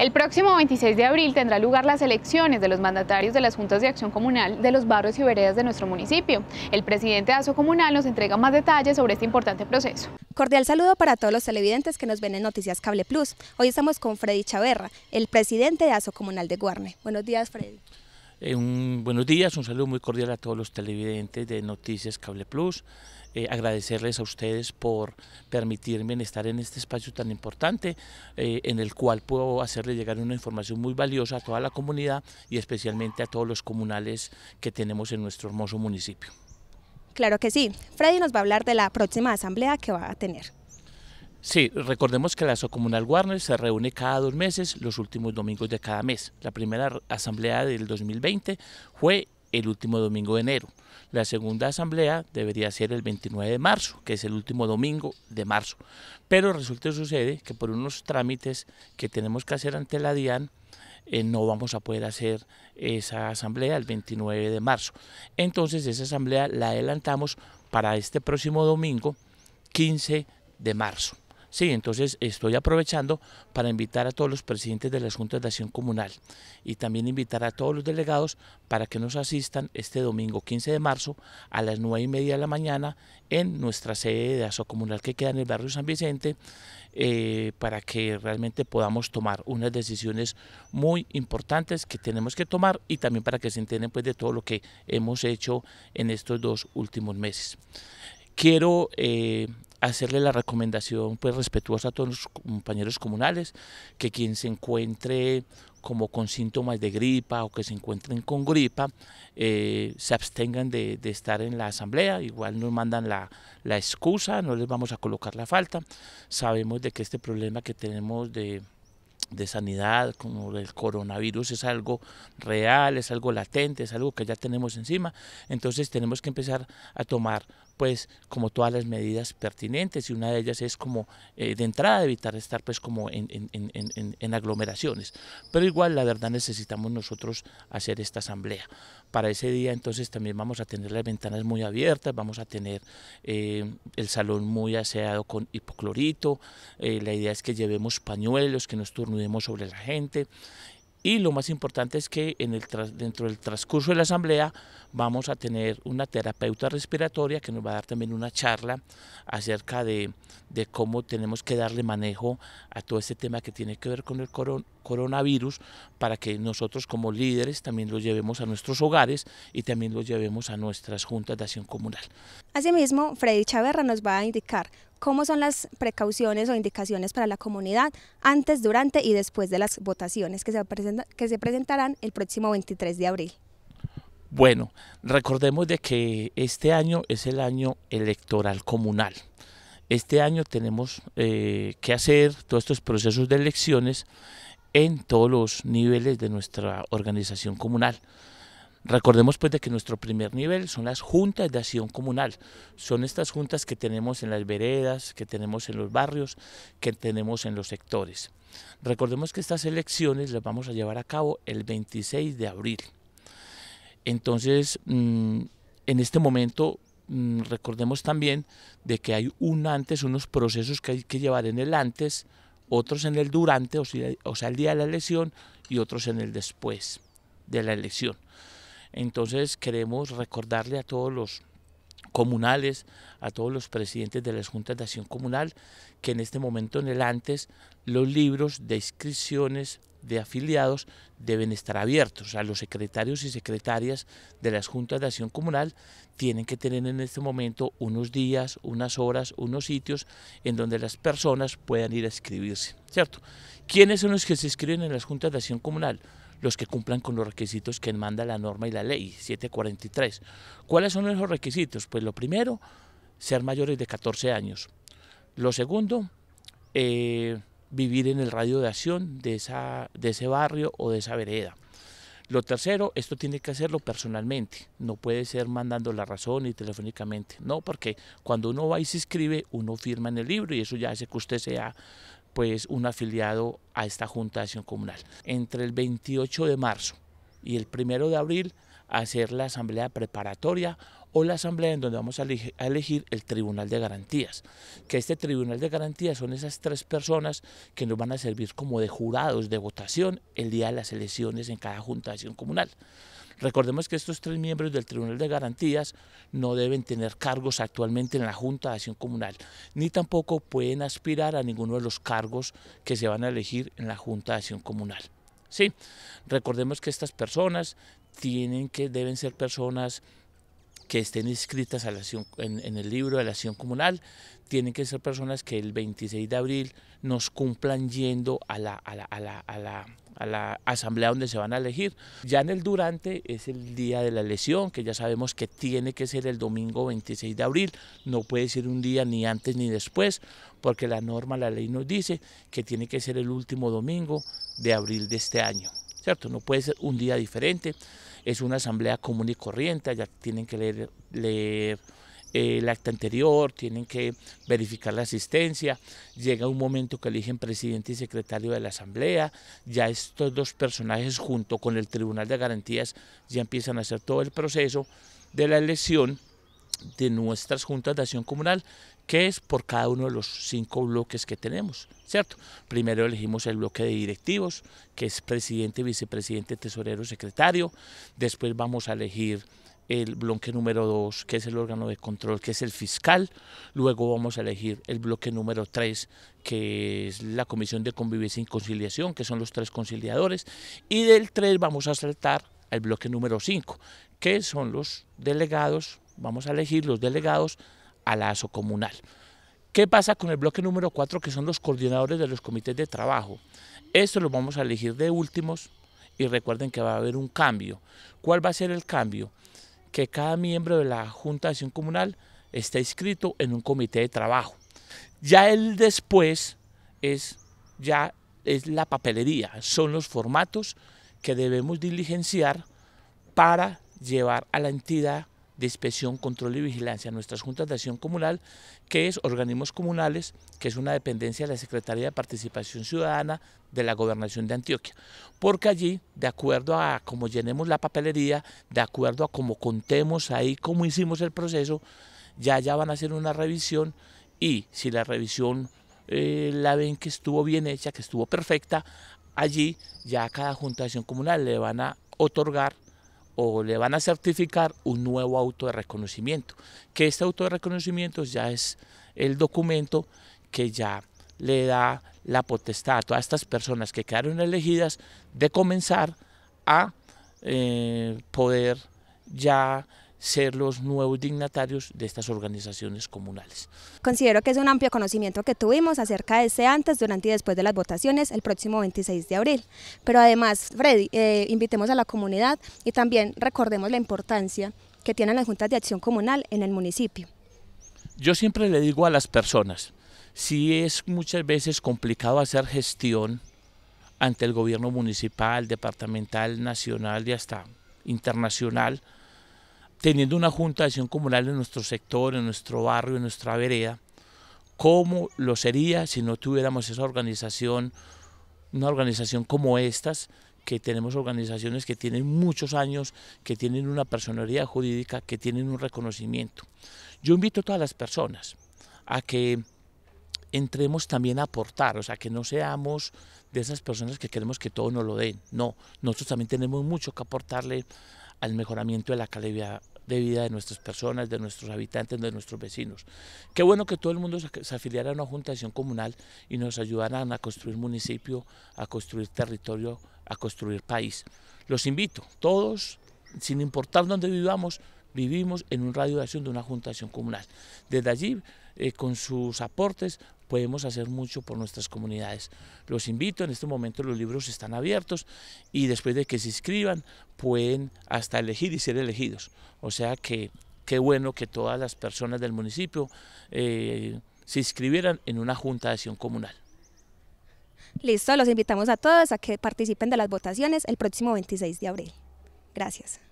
El próximo 26 de abril tendrá lugar las elecciones de los mandatarios de las juntas de acción comunal de los barrios y veredas de nuestro municipio. El presidente de ASO Comunal nos entrega más detalles sobre este importante proceso. Cordial saludo para todos los televidentes que nos ven en Noticias Cable Plus. Hoy estamos con Freddy Chaverra, el presidente de ASO Comunal de Guarne. Buenos días, Freddy. Eh, un buenos días, un saludo muy cordial a todos los televidentes de Noticias Cable Plus. Eh, agradecerles a ustedes por permitirme estar en este espacio tan importante eh, en el cual puedo hacerle llegar una información muy valiosa a toda la comunidad y especialmente a todos los comunales que tenemos en nuestro hermoso municipio. Claro que sí. Freddy nos va a hablar de la próxima asamblea que va a tener. Sí, recordemos que la Socomunal Warner se reúne cada dos meses, los últimos domingos de cada mes. La primera asamblea del 2020 fue el último domingo de enero. La segunda asamblea debería ser el 29 de marzo, que es el último domingo de marzo. Pero resulta que sucede que por unos trámites que tenemos que hacer ante la DIAN, eh, no vamos a poder hacer esa asamblea el 29 de marzo. Entonces esa asamblea la adelantamos para este próximo domingo, 15 de marzo. Sí, entonces estoy aprovechando para invitar a todos los presidentes de las juntas de acción comunal y también invitar a todos los delegados para que nos asistan este domingo 15 de marzo a las 9 y media de la mañana en nuestra sede de ASO comunal que queda en el barrio San Vicente eh, para que realmente podamos tomar unas decisiones muy importantes que tenemos que tomar y también para que se enteren pues de todo lo que hemos hecho en estos dos últimos meses quiero eh, hacerle la recomendación pues respetuosa a todos los compañeros comunales que quien se encuentre como con síntomas de gripa o que se encuentren con gripa eh, se abstengan de, estar en la asamblea igual nos mandan la, la excusa no les vamos a colocar la falta sabemos de que este problema que tenemos de de sanidad como el coronavirus es algo real, es algo latente, es algo que ya tenemos encima, entonces tenemos que empezar a tomar pues como todas las medidas pertinentes y una de ellas es como eh, de entrada evitar estar pues como en, aglomeraciones. Pero igual la verdad necesitamos nosotros hacer esta asamblea. Para ese día entonces también vamos a tener las ventanas muy abiertas, vamos a tener eh, el salón muy aseado con hipoclorito, eh, la idea es que llevemos pañuelos, que nos turnen sobre la gente. Y lo más importante es que en el dentro del transcurso de la asamblea vamos a tener una terapeuta respiratoria que nos va a dar también una charla acerca de, de cómo tenemos que darle manejo a todo este tema que tiene que ver con el, coronavirus coronavirus para que nosotros como líderes también los llevemos a nuestros hogares y también los llevemos a nuestras juntas de acción comunal. Asimismo, Freddy Chaverra nos va a indicar cómo son las precauciones o indicaciones para la comunidad antes, durante y después de las votaciones que se, que se presentarán el próximo 23 de abril. Bueno, recordemos de que este año es el año electoral comunal. Este año tenemos eh, que hacer todos estos procesos de elecciones en todos los niveles de nuestra organización comunal. Recordemos pues de que nuestro primer nivel son las juntas de acción comunal. Son estas juntas que tenemos en las veredas, que tenemos en los barrios, que tenemos en los sectores. Recordemos que estas elecciones las vamos a llevar a cabo el 26 de abril. Entonces, mm, en este momento mm, recordemos también de que hay un antes, unos procesos que hay que llevar en el antes, otros en el durante, o sea, el día de la elección, y otros en el después de la elección. Entonces queremos recordarle a todos los comunales, a todos los presidentes de las juntas de acción comunal, que en este momento en el antes los libros de inscripciones de afiliados deben estar abiertos. a los secretarios y secretarias de las juntas de acción comunal tienen que tener en este momento unos días, unas horas, unos sitios en donde las personas puedan ir a escribirse, ¿cierto? ¿Quiénes son los que se inscriben en las juntas de acción comunal? Los que cumplan con los requisitos que manda la norma y la ley 743. ¿Cuáles son esos requisitos? Pues lo primero, ser mayores de 14 años. Lo segundo, eh, vivir en el radio de acción de, esa, de ese barrio o de esa vereda. Lo tercero, esto tiene que hacerlo personalmente, no puede ser mandando la razón y telefónicamente, no, porque cuando uno va y se escribe, uno firma en el libro y eso ya hace que usted sea pues un afiliado a esta Junta de Acción Comunal. Entre el 28 de marzo y el 1 de abril, hacer la asamblea preparatoria o la asamblea en donde vamos a, elegir, el Tribunal de Garantías, que este Tribunal de Garantías son esas tres personas que nos van a servir como de jurados de votación el día de las elecciones en cada Junta de Acción Comunal. Recordemos que estos tres miembros del Tribunal de Garantías no deben tener cargos actualmente en la Junta de Acción Comunal, ni tampoco pueden aspirar a ninguno de los cargos que se van a elegir en la Junta de Acción Comunal. Sí, recordemos que estas personas tienen que, deben ser personas que estén inscritas en, el libro de la acción comunal, tienen que ser personas que el 26 de abril nos cumplan yendo a la, a la, a la asamblea donde se van a elegir. Ya en el durante es el día de la elección, que ya sabemos que tiene que ser el domingo 26 de abril, no puede ser un día ni antes ni después, porque la norma, la ley nos dice que tiene que ser el último domingo de abril de este año, ¿cierto? No puede ser un día diferente es una asamblea común y corriente, ya tienen que leer, eh, el acta anterior, tienen que verificar la asistencia, llega un momento que eligen presidente y secretario de la asamblea, ya estos dos personajes junto con el Tribunal de Garantías ya empiezan a hacer todo el proceso de la elección de nuestras juntas de acción comunal que es por cada uno de los cinco bloques que tenemos, ¿cierto? Primero elegimos el bloque de directivos, que es presidente, vicepresidente, tesorero, secretario. Después vamos a elegir el bloque número dos, que es el órgano de control, que es el fiscal. Luego vamos a elegir el bloque número tres, que es la Comisión de Convivencia y Conciliación, que son los tres conciliadores. Y del tres vamos a saltar al bloque número cinco, que son los delegados, vamos a elegir los delegados a la comunal. ¿Qué pasa con el bloque número 4, que son los coordinadores de los comités de trabajo? Esto lo vamos a elegir de últimos y recuerden que va a haber un cambio. ¿Cuál va a ser el cambio? Que cada miembro de la Junta de Acción Comunal está inscrito en un comité de trabajo. Ya el después es, ya es la papelería, son los formatos que debemos diligenciar para llevar a la entidad de inspección, control y vigilancia, nuestras juntas de acción comunal, que es organismos comunales, que es una dependencia de la Secretaría de Participación Ciudadana de la Gobernación de Antioquia. Porque allí, de acuerdo a cómo llenemos la papelería, de acuerdo a cómo contemos ahí, cómo hicimos el proceso, ya, ya van a hacer una revisión y si la revisión eh, la ven que estuvo bien hecha, que estuvo perfecta, allí ya a cada junta de acción comunal le van a otorgar o le van a certificar un nuevo auto de reconocimiento, que este auto de reconocimiento ya es el documento que ya le da la potestad a todas estas personas que quedaron elegidas de comenzar a eh, poder ya ser los nuevos dignatarios de estas organizaciones comunales. Considero que es un amplio conocimiento que tuvimos acerca de ese antes, durante y después de las votaciones el próximo 26 de abril. Pero además, Freddy, eh, invitemos a la comunidad y también recordemos la importancia que tienen las juntas de acción comunal en el municipio. Yo siempre le digo a las personas, si es muchas veces complicado hacer gestión ante el gobierno municipal, departamental, nacional y hasta internacional, teniendo una junta de acción comunal en nuestro sector, en nuestro barrio, en nuestra vereda, ¿cómo lo sería si no tuviéramos esa organización, una organización como estas? que tenemos organizaciones que tienen muchos años, que tienen una personalidad jurídica, que tienen un reconocimiento. Yo invito a todas las personas a que entremos también a aportar, o sea, que no seamos de esas personas que queremos que todo nos lo den. No, nosotros también tenemos mucho que aportarle al mejoramiento de la calidad, de vida de nuestras personas, de nuestros habitantes, de nuestros vecinos. Qué bueno que todo el mundo se afiliara a una Junta Acción comunal y nos ayudaran a construir municipio, a construir territorio, a construir país. Los invito, todos, sin importar dónde vivamos, vivimos en un radio de acción de una Acción comunal. Desde allí, eh, con sus aportes, podemos hacer mucho por nuestras comunidades. Los invito, en este momento los libros están abiertos y después de que se inscriban pueden hasta elegir y ser elegidos. O sea que qué bueno que todas las personas del municipio eh, se inscribieran en una junta de acción comunal. Listo, los invitamos a todos a que participen de las votaciones el próximo 26 de abril. Gracias.